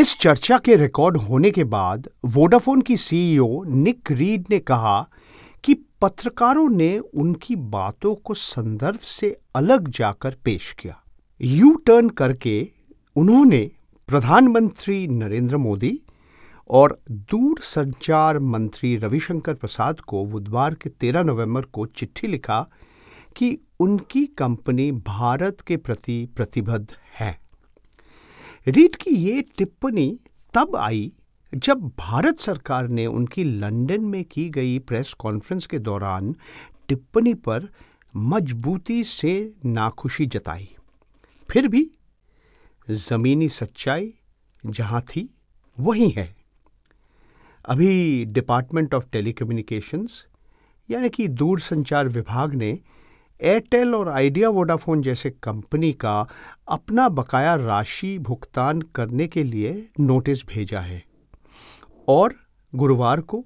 इस चर्चा के रिकॉर्ड होने के बाद वोडाफोन की सीईओ निक रीड ने कहा कि पत्रकारों ने उनकी बातों को संदर्भ से अलग जाकर पेश किया यू टर्न करके उन्होंने प्रधानमंत्री नरेंद्र मोदी और दूर संचार मंत्री रविशंकर प्रसाद को बुधवार के 13 नवंबर को चिट्ठी लिखा कि उनकी कंपनी भारत के प्रति प्रतिबद्ध है रीड की ये टिप्पणी तब आई जब भारत सरकार ने उनकी लंदन में की गई प्रेस कॉन्फ्रेंस के दौरान टिप्पणी पर मजबूती से नाखुशी जताई फिर भी ज़मीनी सच्चाई जहां थी वही है अभी डिपार्टमेंट ऑफ टेलीकम्युनिकेशंस यानी कि दूरसंचार विभाग ने एयरटेल और आइडिया वोडाफोन जैसे कंपनी का अपना बकाया राशि भुगतान करने के लिए नोटिस भेजा है और गुरुवार को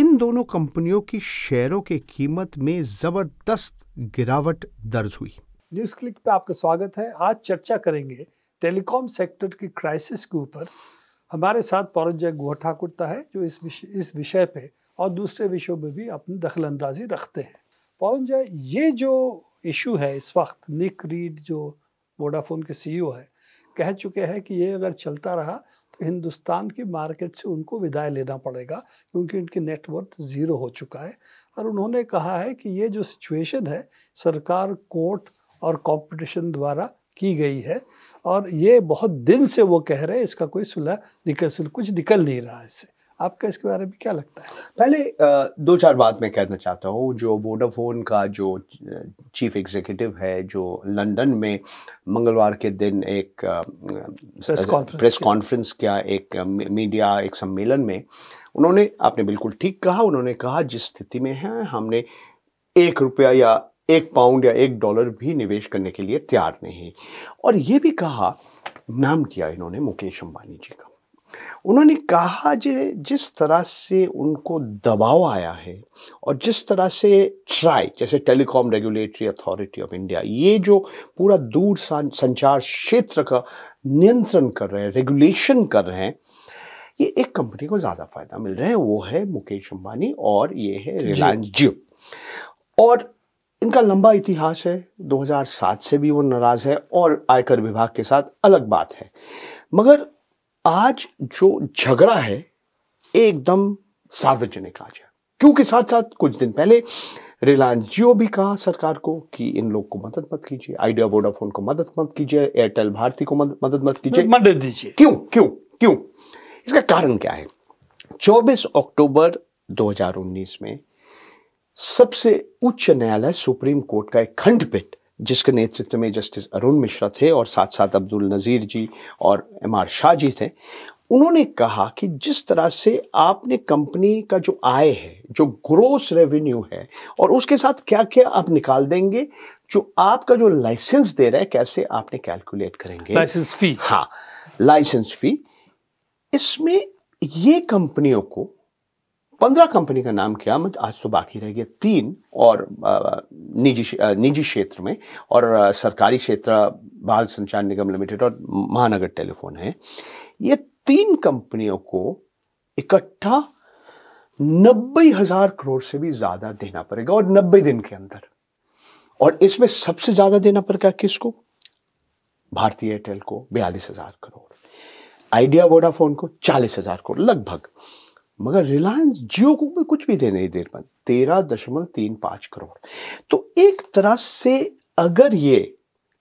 इन दोनों कंपनियों की शेयरों की कीमत में जबरदस्त गिरावट दर्ज हुई न्यूज क्लिक पे आपका स्वागत है आज चर्चा करेंगे टेलीकॉम सेक्टर की क्राइसिस के ऊपर हमारे साथ पौरजय गुहा ठाकुरता है जो इस विषय इस विषय पे और दूसरे विषयों में भी अपनी दखल अंदाजी रखते हैं पवन जय ये जो इशू है इस वक्त निक रीड जो वोडाफोन के सीईओ e है कह चुके हैं कि ये अगर चलता रहा तो हिंदुस्तान की मार्केट से उनको विदाई लेना पड़ेगा क्योंकि उनकी नेटवर्थ ज़ीरो हो चुका है और उन्होंने कहा है कि ये जो सिचुएशन है सरकार कोर्ट और कंपटीशन द्वारा की गई है और ये बहुत दिन से वो कह रहे हैं इसका कोई सुलह निकल कुछ निकल नहीं रहा है इससे आपका इसके बारे में क्या लगता है पहले दो चार बात मैं कहना चाहता हूँ जो वोडाफोन का जो चीफ एग्जीक्यूटिव है जो लंदन में मंगलवार के दिन एक प्रेस कॉन्फ्रेंस किया क्या एक मीडिया एक सम्मेलन में उन्होंने आपने बिल्कुल ठीक कहा उन्होंने कहा जिस स्थिति में है हमने एक रुपया या एक पाउंड या एक डॉलर भी निवेश करने के लिए तैयार नहीं और ये भी कहा नाम किया इन्होंने मुकेश अम्बानी जी का उन्होंने कहा जो जिस तरह से उनको दबाव आया है और जिस तरह से ट्राई जैसे telecom regulatory authority of India ये जो पूरा दूर संचार क्षेत्र का नियंत्रण कर रहे हैं रेगुलेशन कर रहे हैं ये एक कंपनी को ज़्यादा फायदा मिल रहा है वो है मुकेश अंबानी और ये है रिलायंस जियो और इनका लंबा इतिहास है 2007 से भी वो नाराज़ है और आयकर विभाग के साथ अलग बात है मगर आज जो झगड़ा है एकदम सार्वजनिक आज है क्योंकि साथ साथ कुछ दिन पहले रिलायंस जियो भी कहा सरकार को कि इन लोग को मदद मत कीजिए आइडिया वोडाफोन को मदद मत कीजिए एयरटेल भारती को मदद मत कीजिए मदद दीजिए क्यों क्यों क्यों इसका कारण क्या है 24 अक्टूबर 2019 में सबसे उच्च न्यायालय सुप्रीम कोर्ट का एक खंडपीठ जिसके नेतृत्व में जस्टिस अरुण मिश्रा थे और साथ साथ अब्दुल नज़ीर जी और एम आर शाह जी थे उन्होंने कहा कि जिस तरह से आपने कंपनी का जो आय है जो ग्रोस रेवेन्यू है और उसके साथ क्या क्या आप निकाल देंगे जो आपका जो लाइसेंस दे रहा है कैसे आपने कैलकुलेट करेंगे लाइसेंस फी हाँ लाइसेंस फी इसमें ये कंपनियों को पंद्रह कंपनी का नाम किया मत आज तो बाकी रह गया तीन और निजी निजी क्षेत्र में और सरकारी क्षेत्र बाल संचार निगम लिमिटेड और महानगर टेलीफोन है ये तीन कंपनियों को इकट्ठा नब्बे हजार करोड़ से भी ज्यादा देना पड़ेगा और नब्बे दिन के अंदर और इसमें सबसे ज्यादा देना पड़ेगा किसको भारतीय एयरटेल को बयालीस हजार करोड़ आइडिया वोडाफोन को चालीस हजार करोड़ लगभग मगर रिलायंस जियो को कुछ भी दे नहीं दे पाए तेरह दशमलव तीन पाँच करोड़ तो एक तरह से अगर ये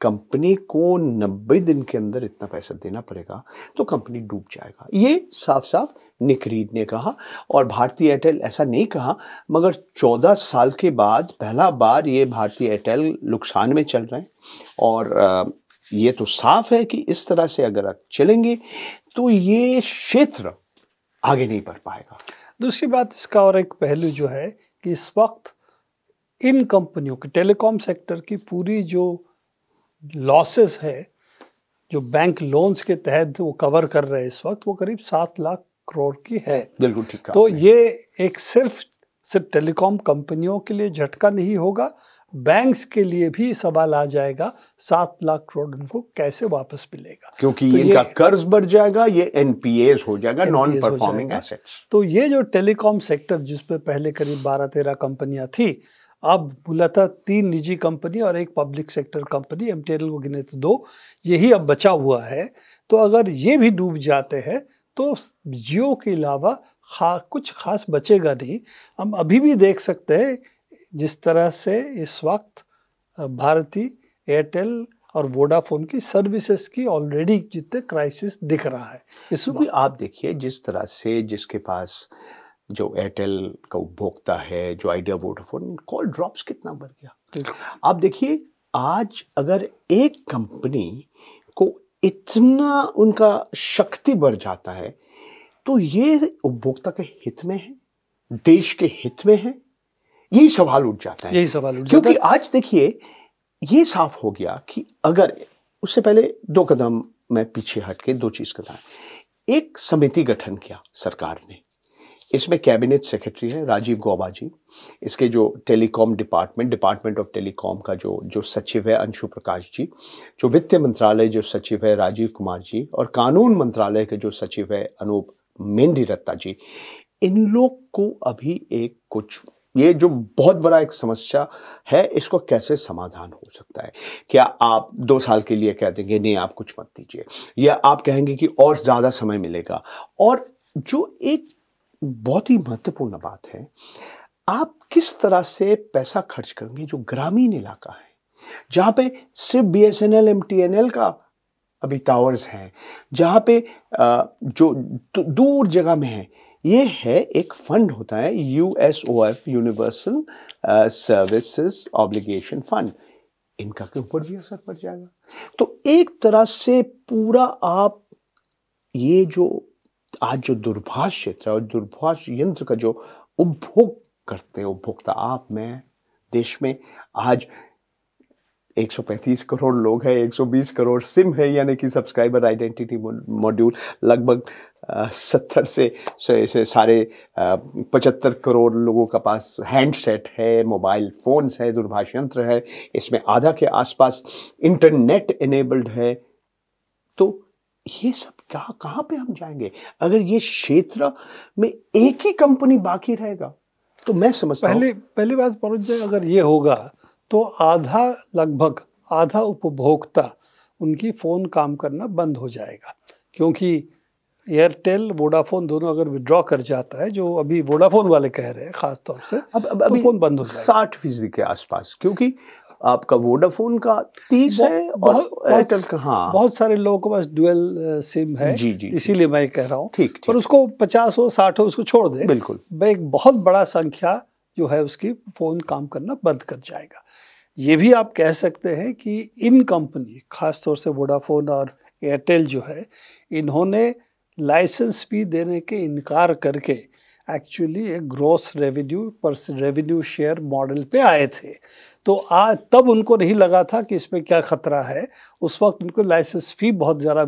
कंपनी को नब्बे दिन के अंदर इतना पैसा देना पड़ेगा तो कंपनी डूब जाएगा ये साफ साफ निक रीड ने कहा और भारतीय एयरटेल ऐसा नहीं कहा मगर चौदह साल के बाद पहला बार ये भारतीय एयरटेल नुकसान में चल रहे हैं और ये तो साफ है कि इस तरह से अगर आप चलेंगे तो ये क्षेत्र आगे नहीं बढ़ पाएगा दूसरी बात इसका और एक पहलू जो है कि इस वक्त इन कंपनियों के टेलीकॉम सेक्टर की पूरी जो लॉसेस है जो बैंक लोन्स के तहत वो कवर कर रहे हैं इस वक्त वो करीब सात लाख करोड़ की है बिल्कुल ठीक तो ये एक सिर्फ सिर्फ टेलीकॉम कंपनियों के लिए झटका नहीं होगा बैंक्स के लिए भी सवाल आ जाएगा सात लाख करोड़ उनको कैसे वापस मिलेगा क्योंकि तो इनका कर्ज बढ़ जाएगा ये एनपीए हो जाएगा नॉन परफॉर्मिंग एसेट्स तो ये जो टेलीकॉम सेक्टर जिसमें पहले करीब बारह तेरह कंपनियां थी अब मूलतः तीन निजी कंपनी और एक पब्लिक सेक्टर कंपनी एम को गिने तो दो यही अब बचा हुआ है तो अगर ये भी डूब जाते हैं तो जियो के अलावा खा कुछ खास बचेगा नहीं हम अभी भी देख सकते हैं जिस तरह से इस वक्त भारती एयरटेल और वोडाफोन की सर्विसेज की ऑलरेडी जितने क्राइसिस दिख रहा है इसमें भी आप देखिए जिस तरह से जिसके पास जो एयरटेल का उपभोक्ता है जो आइडिया वोडाफोन कॉल ड्रॉप्स कितना बढ़ गया आप देखिए आज अगर एक कंपनी को इतना उनका शक्ति बढ़ जाता है तो ये उपभोक्ता के हित में है देश के हित में है यही सवाल उठ जाता है यही सवाल उठ क्योंकि आज देखिए ये साफ हो गया कि अगर उससे पहले दो कदम मैं पीछे हट के दो चीज़ कदम एक समिति गठन किया सरकार ने इसमें कैबिनेट सेक्रेटरी है राजीव गौबा जी इसके जो telecom department department of telecom का जो जो सचिव है अंशु प्रकाश जी जो वित्त मंत्रालय जो सचिव है राजीव कुमार जी और कानून मंत्रालय के जो सचिव है अनूप मेन्दी रत्ता जी इन लोग को अभी एक कुछ ये जो बहुत बड़ा एक समस्या है इसको कैसे समाधान हो सकता है क्या आप दो साल के लिए कह देंगे नहीं आप कुछ मत दीजिए या आप कहेंगे कि और ज़्यादा समय मिलेगा और जो एक बहुत ही महत्वपूर्ण बात है आप किस तरह से पैसा खर्च करेंगे जो ग्रामीण इलाका है जहाँ पे सिर्फ B S N L M T N L का अभी टावर्स हैं जहाँ पे जो दूर जगह में है ये है एक फंड होता है U S O F universal services obligation fund इनका के ऊपर भी असर पड़ जाएगा तो एक तरह से पूरा आप ये जो आज जो दुर्भाष क्षेत्र और दुर्भाष यंत्र का जो उपभोग करते हैं उपभोक्ता आप में देश में आज 135 करोड़ लोग हैं 120 करोड़ सिम है यानी कि सब्सक्राइबर आइडेंटिटी मॉड्यूल लगभग सत्तर से, से, सारे पचहत्तर करोड़ लोगों का पास हैंडसेट है मोबाइल फ़ोन्स है दूरभाष यंत्र है इसमें आधा के आसपास इंटरनेट इनेबल्ड है तो ये सब कहाँ कहाँ पे हम जाएंगे अगर ये क्षेत्र में एक ही कंपनी बाकी रहेगा तो मैं समझता पहले पहली बात पहुंच जाए अगर ये होगा तो आधा लगभग आधा उपभोक्ता उनकी फ़ोन काम करना बंद हो जाएगा क्योंकि एयरटेल वोडाफोन दोनों अगर विड्रॉ कर जाता है जो अभी वोडाफोन वाले कह रहे हैं खास तौर से अब अब तो अभी तो फोन बंद हो जाएगा साठ फीसदी के आसपास क्योंकि आपका वोडाफोन का तीस है और एयरटेल का हाँ बहुत सारे लोगों के पास डुअल सिम है जी जी इसीलिए मैं कह रहा हूँ ठीक पर उसको पचास हो साठ हो उसको छोड़ दे बिल्कुल एक बहुत बड़ा संख्या जो है उसकी फ़ोन काम करना बंद कर जाएगा ये भी आप कह सकते हैं कि इन कंपनी ख़ास तौर से वोडाफोन और एयरटेल जो है इन्होंने लाइसेंस फी देने के इनकार करके एक्चुअली एक ग्रॉस रेवेन्यू पर रेवेन्यू शेयर मॉडल पे आए थे तो आज तब उनको नहीं लगा था कि इसमें क्या खतरा है उस वक्त उनको लाइसेंस फी बहुत ज़्यादा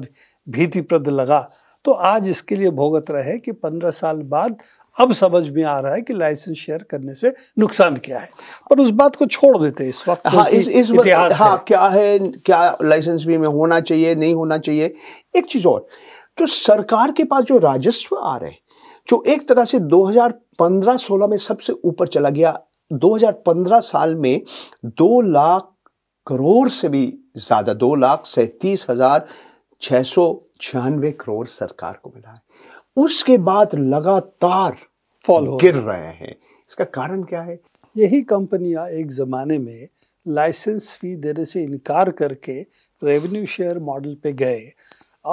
भीतिप्रद लगा तो आज इसके लिए भोगत रहे कि पंद्रह साल बाद अब समझ में आ रहा है कि लाइसेंस शेयर करने से नुकसान क्या है पर उस बात को छोड़ देते हैं इस वक्त हाँ इस इस वक्त, हाँ है। क्या है क्या लाइसेंस भी में होना चाहिए नहीं होना चाहिए एक चीज़ और जो सरकार के पास जो राजस्व आ रहे हैं जो एक तरह से 2015-16 में सबसे ऊपर चला गया 2015 साल में दो लाख करोड़ से भी ज़्यादा दो लाख सैतीस हज़ार छह सौ छियानवे करोड़ सरकार को मिला है उसके बाद लगातार फॉलो गिर रहे हैं इसका कारण क्या है यही कंपनियां एक ज़माने में लाइसेंस फी देने से इनकार करके रेवेन्यू शेयर मॉडल पे गए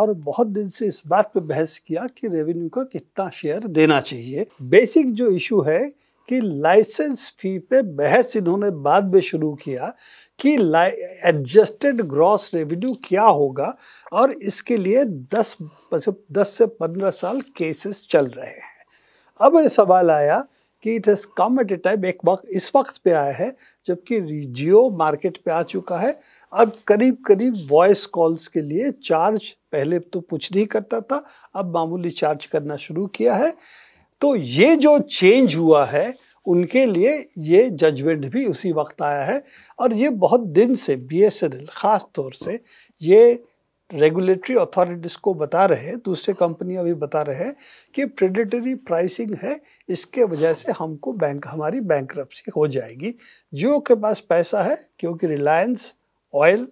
और बहुत दिन से इस बात पे बहस किया कि रेवेन्यू का कितना शेयर देना चाहिए बेसिक जो इशू है कि लाइसेंस फी पे बहस इन्होंने बाद में शुरू किया कि एडजस्टेड ग्रॉस रेवेन्यू क्या होगा और इसके लिए 10 10 मतलब से 15 साल केसेस चल रहे हैं अब सवाल आया कि it has come at a time एक वक्त इस वक्त पे आया है जबकि जियो मार्केट पे आ चुका है अब करीब करीब वॉइस कॉल्स के लिए चार्ज पहले तो कुछ नहीं करता था अब मामूली चार्ज करना शुरू किया है तो ये जो चेंज हुआ है उनके लिए ये जजमेंट भी उसी वक्त आया है और ये बहुत दिन से बी एस एन एल ख़ास तौर से ये रेगुलेटरी अथॉरिटीज़ को बता रहे हैं दूसरे कंपनियां भी बता रहे हैं कि प्रेडेटरी प्राइसिंग है इसके वजह से हमको बैंक हमारी बैंक हो जाएगी जियो के पास पैसा है क्योंकि रिलायंस ऑयल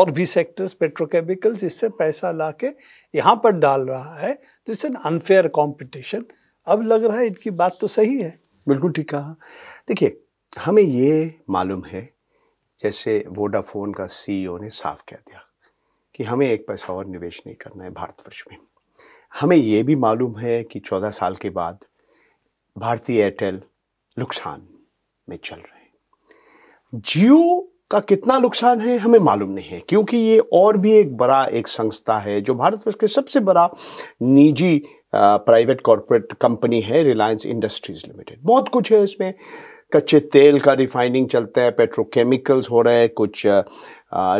और भी सेक्टर्स पेट्रोकेमिकल्स इससे पैसा ला के यहाँ पर डाल रहा है तो इट्स एन अनफेयर कॉम्पिटिशन अब लग रहा है इनकी बात तो सही है बिल्कुल ठीक कहा देखिए हमें ये मालूम है जैसे वोडाफोन का सीईओ e ने साफ कह दिया कि हमें एक पैसा और निवेश नहीं करना है भारतवर्ष में हमें ये भी मालूम है कि चौदह साल के बाद भारतीय एयरटेल नुकसान में चल रहे हैं जियो का कितना नुकसान है हमें मालूम नहीं है क्योंकि ये और भी एक बड़ा एक संस्था है जो भारतवर्ष के सबसे बड़ा निजी प्राइवेट कॉरपोरेट कंपनी है रिलायंस इंडस्ट्रीज लिमिटेड बहुत कुछ है इसमें कच्चे तेल का रिफाइनिंग चलता है पेट्रोकेमिकल्स हो रहे हैं कुछ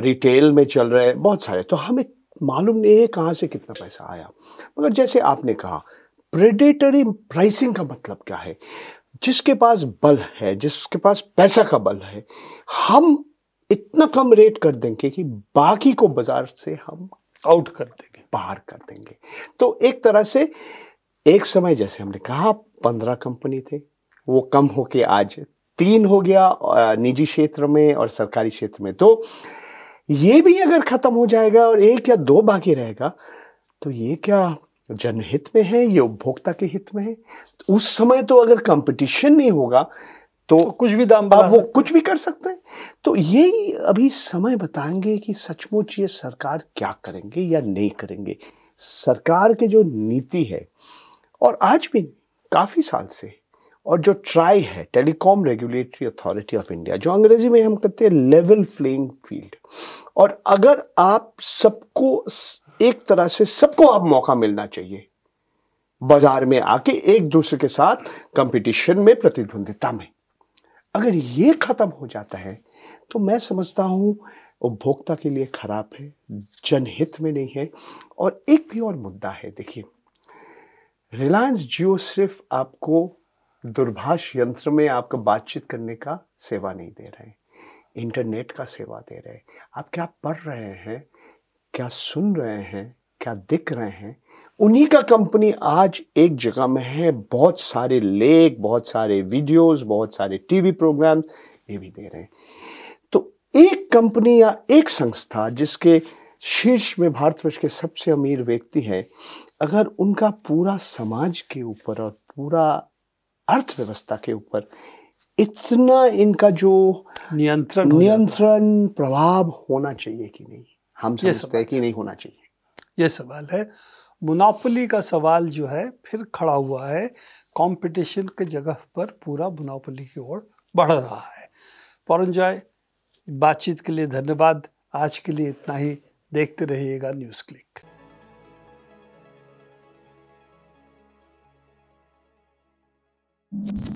रिटेल में चल रहे हैं बहुत सारे तो हमें मालूम नहीं है कहाँ से कितना पैसा आया मगर जैसे आपने कहा प्रेडेटरी प्राइसिंग का मतलब क्या है जिसके पास बल है जिसके पास पैसा का बल है हम इतना कम रेट कर देंगे कि बाकी को बाज़ार से हम आउट कर देंगे बाहर कर देंगे तो एक तरह से एक समय जैसे हमने कहा पंद्रह कंपनी थे वो कम होके आज तीन हो गया निजी क्षेत्र में और सरकारी क्षेत्र में तो ये भी अगर ख़त्म हो जाएगा और एक या दो बाकी रहेगा तो ये क्या जनहित में है ये उपभोक्ता के हित में है उस समय तो अगर कंपटीशन नहीं होगा तो कुछ भी दाम आप वो कुछ भी कर सकते हैं तो यही अभी समय बताएंगे कि सचमुच ये सरकार क्या करेंगे या नहीं करेंगे सरकार के जो नीति है और आज भी काफ़ी साल से और जो ट्राई है telecom regulatory authority of India जो अंग्रेजी में हम कहते हैं लेवल प्लेइंग फील्ड और अगर आप सबको एक तरह से सबको आप मौका मिलना चाहिए बाजार में आके एक दूसरे के साथ कंपटीशन में प्रतिद्वंदिता में अगर ये ख़त्म हो जाता है तो मैं समझता हूँ उपभोक्ता के लिए ख़राब है जनहित में नहीं है और एक भी और मुद्दा है देखिए रिलायंस जियो सिर्फ आपको दूरभाष यंत्र में आपका बातचीत करने का सेवा नहीं दे रहे इंटरनेट का सेवा दे रहे हैं आप क्या पढ़ रहे हैं क्या सुन रहे हैं क्या दिख रहे हैं उन्हीं का कंपनी आज एक जगह में है बहुत सारे लेख बहुत सारे वीडियोस बहुत सारे टीवी प्रोग्राम ये भी दे रहे हैं तो एक कंपनी या एक संस्था जिसके शीर्ष में भारतवर्ष के सबसे अमीर व्यक्ति है अगर उनका पूरा समाज के ऊपर और पूरा अर्थव्यवस्था के ऊपर इतना इनका जो नियंत्रण नियंत्रण प्रभाव होना चाहिए कि नहीं हम समझते हैं कि नहीं होना चाहिए ये सवाल है मुनापली का सवाल जो है फिर खड़ा हुआ है कंपटीशन के जगह पर पूरा मुनापली की ओर बढ़ रहा है पौरन जॉय बातचीत के लिए धन्यवाद आज के लिए इतना ही देखते रहिएगा न्यूज़ क्लिक Thank you.